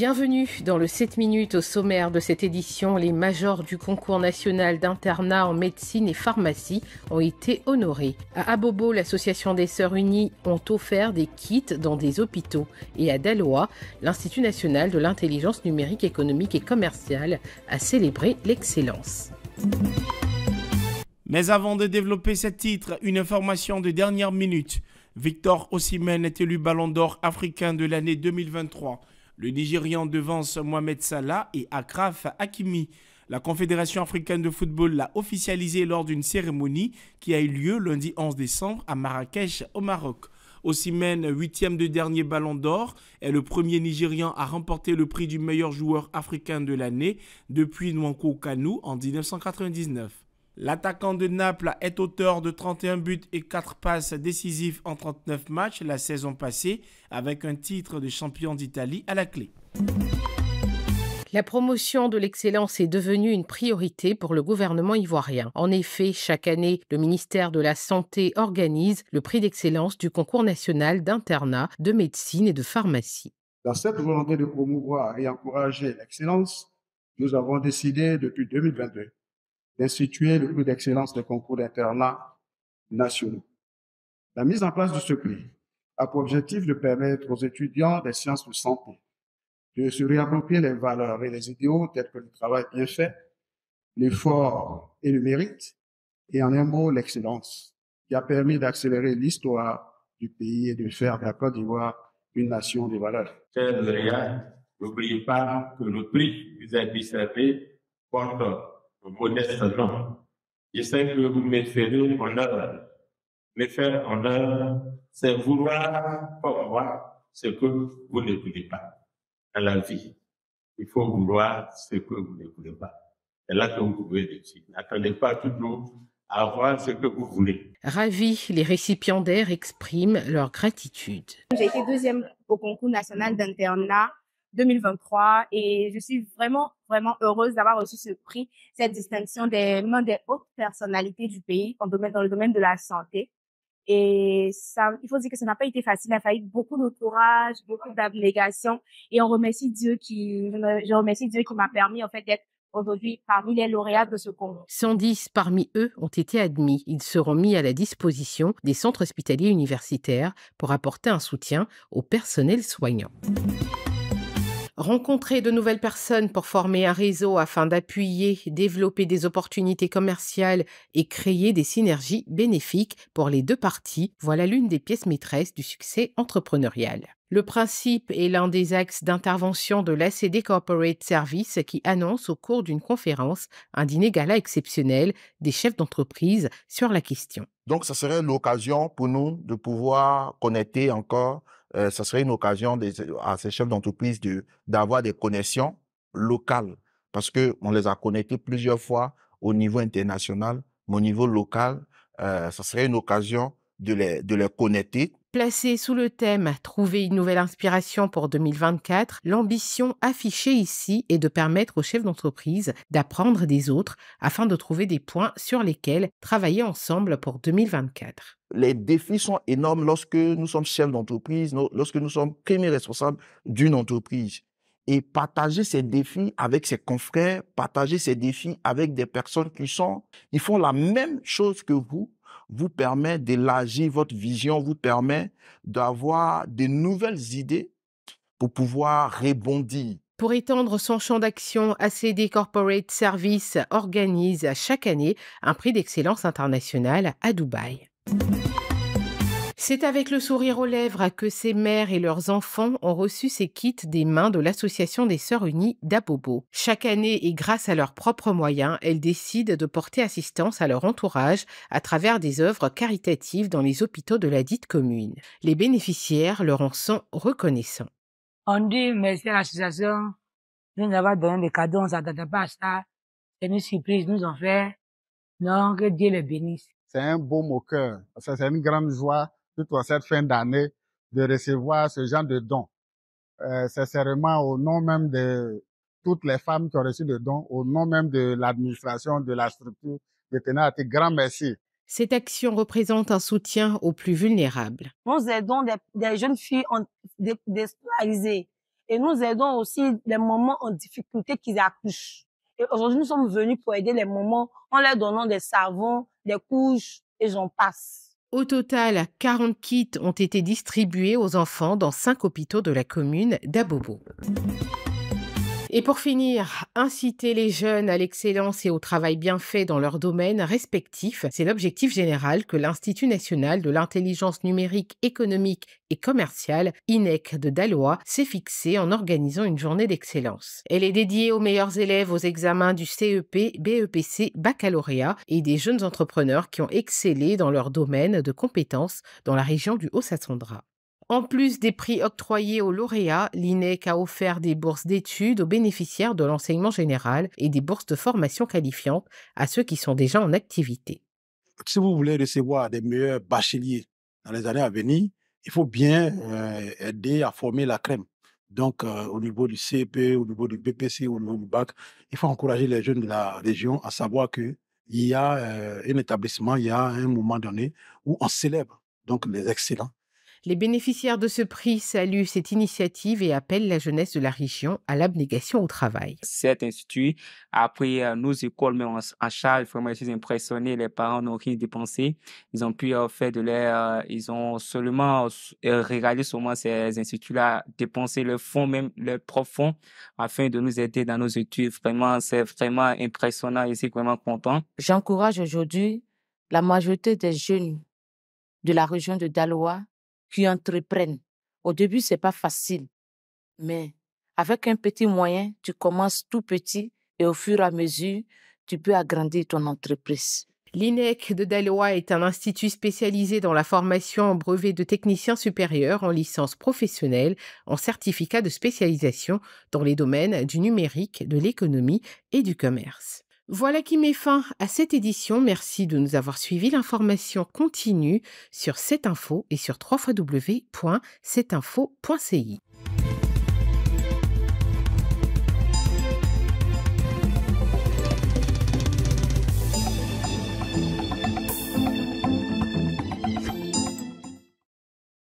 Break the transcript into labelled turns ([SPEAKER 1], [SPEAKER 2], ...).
[SPEAKER 1] Bienvenue dans le 7 minutes au sommaire de cette édition. Les majors du concours national d'internat en médecine et pharmacie ont été honorés. À Abobo, l'association des Sœurs Unies ont offert des kits dans des hôpitaux. Et à Daloa, l'Institut national de l'intelligence numérique, économique et commerciale a célébré l'excellence. Mais avant de développer ce titre, une information de dernière minute. Victor Ossimène est élu Ballon d'Or africain de l'année 2023. Le Nigérian devance Mohamed Salah et Akraf Hakimi. La Confédération africaine de football l'a officialisé lors d'une cérémonie qui a eu lieu lundi 11 décembre à Marrakech, au Maroc. Ossimène, huitième de dernier ballon d'or, est le premier Nigérian à remporter le prix du meilleur joueur africain de l'année depuis Nwanko Kanu en 1999. L'attaquant de Naples est auteur de 31 buts et 4 passes décisives en 39 matchs la saison passée, avec un titre de champion d'Italie à la clé. La promotion de l'excellence est devenue une priorité pour le gouvernement ivoirien. En effet, chaque année, le ministère de la Santé organise le prix d'excellence du concours national d'internat, de médecine et de pharmacie. Dans cette volonté de promouvoir et encourager l'excellence, nous avons décidé depuis 2022 d'instituer le prix d'excellence des concours d'internat nationaux. La mise en place de ce prix a pour objectif de permettre aux étudiants des sciences de santé de se réapproprier les valeurs et les idéaux tels que le travail bien fait, l'effort et le mérite, et en un mot, l'excellence, qui a permis d'accélérer l'histoire du pays et de faire de la Côte d'Ivoire une nation des valeurs. Chers Réal, n'oubliez pas que le prix vous a porte... Honnêtement, Je sais que me en œuvre. me faire œuvre, c'est vouloir pour ce que vous ne voulez pas dans la vie. Il faut vouloir ce que vous ne voulez pas. C'est là que vous pouvez réussir. N'attendez pas toujours à avoir ce que vous voulez. Ravis, les récipiendaires expriment leur gratitude. J'ai été deuxième au concours national d'internat 2023 et je suis vraiment, vraiment heureuse d'avoir reçu ce prix, cette distinction des, des hautes personnalités du pays en domaine, dans le domaine de la santé. Et ça, il faut dire que ça n'a pas été facile. Il a fallu beaucoup de courage, beaucoup d'abnégation. Et on remercie Dieu qui, je remercie Dieu qui m'a permis, en fait, d'être aujourd'hui parmi les lauréats de ce concours. 110 parmi eux ont été admis. Ils seront mis à la disposition des centres hospitaliers universitaires pour apporter un soutien au personnel soignant rencontrer de nouvelles personnes pour former un réseau afin d'appuyer, développer des opportunités commerciales et créer des synergies bénéfiques pour les deux parties, voilà l'une des pièces maîtresses du succès entrepreneurial. Le principe est l'un des axes d'intervention de l'ACD Corporate Service qui annonce au cours d'une conférence un dîner gala exceptionnel des chefs d'entreprise sur la question. Donc, ça serait l'occasion pour nous de pouvoir connecter encore euh, ça serait une occasion à ces chefs d'entreprise d'avoir des connexions locales parce que on les a connectés plusieurs fois au niveau international, mais au niveau local, ce euh, ça serait une occasion de les, de les connecter Placé sous le thème Trouver une nouvelle inspiration pour 2024, l'ambition affichée ici est de permettre aux chefs d'entreprise d'apprendre des autres afin de trouver des points sur lesquels travailler ensemble pour 2024. Les défis sont énormes lorsque nous sommes chefs d'entreprise, lorsque nous sommes premiers responsables d'une entreprise. Et partager ces défis avec ses confrères, partager ces défis avec des personnes qui sont, qui font la même chose que vous, vous permet d'élargir votre vision, vous permet d'avoir de nouvelles idées pour pouvoir rebondir. Pour étendre son champ d'action, ACD Corporate Service organise chaque année un prix d'excellence international à Dubaï. C'est avec le sourire aux lèvres que ces mères et leurs enfants ont reçu ces kits des mains de l'Association des Sœurs Unies d'Abobo. Chaque année, et grâce à leurs propres moyens, elles décident de porter assistance à leur entourage à travers des œuvres caritatives dans les hôpitaux de la dite commune. Les bénéficiaires leur en sont reconnaissants. On dit merci à l'association nous avoir donné des cadeaux, on ne s'attendait pas à ça. C'est une surprise, nous en fait. Dieu les bénisse. C'est un beau au cœur, c'est une grande joie toute cette fin d'année, de recevoir ce genre de dons. Euh, sincèrement, au nom même de toutes les femmes qui ont reçu le don, au nom même de l'administration, de la structure, de tes grand merci. Cette action représente un soutien aux plus vulnérables. Nous aidons des, des jeunes filles déscolarisées et nous aidons aussi les moments en difficulté qui accouchent. Et aujourd'hui, nous sommes venus pour aider les moments en leur donnant des savons, des couches et j'en passe. Au total, 40 kits ont été distribués aux enfants dans 5 hôpitaux de la commune d'Abobo. Et pour finir, inciter les jeunes à l'excellence et au travail bien fait dans leur domaine respectif, c'est l'objectif général que l'Institut national de l'intelligence numérique économique et commerciale, INEC de Dallois s'est fixé en organisant une journée d'excellence. Elle est dédiée aux meilleurs élèves aux examens du CEP, BEPC, baccalauréat et des jeunes entrepreneurs qui ont excellé dans leur domaine de compétences dans la région du Haut-Sassandra. En plus des prix octroyés aux lauréats, l'INEC a offert des bourses d'études aux bénéficiaires de l'enseignement général et des bourses de formation qualifiante à ceux qui sont déjà en activité. Si vous voulez recevoir des meilleurs bacheliers dans les années à venir, il faut bien euh, aider à former la crème. Donc, euh, au niveau du CEP, au niveau du BPC, au niveau du bac, il faut encourager les jeunes de la région à savoir qu'il y a euh, un établissement, il y a un moment donné où on célèbre donc les excellents les bénéficiaires de ce prix saluent cette initiative et appellent la jeunesse de la région à l'abnégation au travail. Cet institut a pris euh, nos écoles mais en, charge. Vraiment, je suis impressionné. Les parents n'ont rien dépensé. Ils ont pu euh, faire de l'air. Euh, ils ont seulement régalé seulement ces instituts-là, dépenser le fonds, même le fonds, afin de nous aider dans nos études. Vraiment, c'est vraiment impressionnant et c'est vraiment content. J'encourage aujourd'hui la majorité des jeunes de la région de Dalois qui entreprennent. Au début, c'est pas facile, mais avec un petit moyen, tu commences tout petit et au fur et à mesure, tu peux agrandir ton entreprise. L'INEC de Delaware est un institut spécialisé dans la formation en brevet de techniciens supérieurs en licence professionnelle, en certificat de spécialisation dans les domaines du numérique, de l'économie et du commerce. Voilà qui met fin à cette édition. Merci de nous avoir suivis. L'information continue sur cette info et sur www.cetinfo.ci.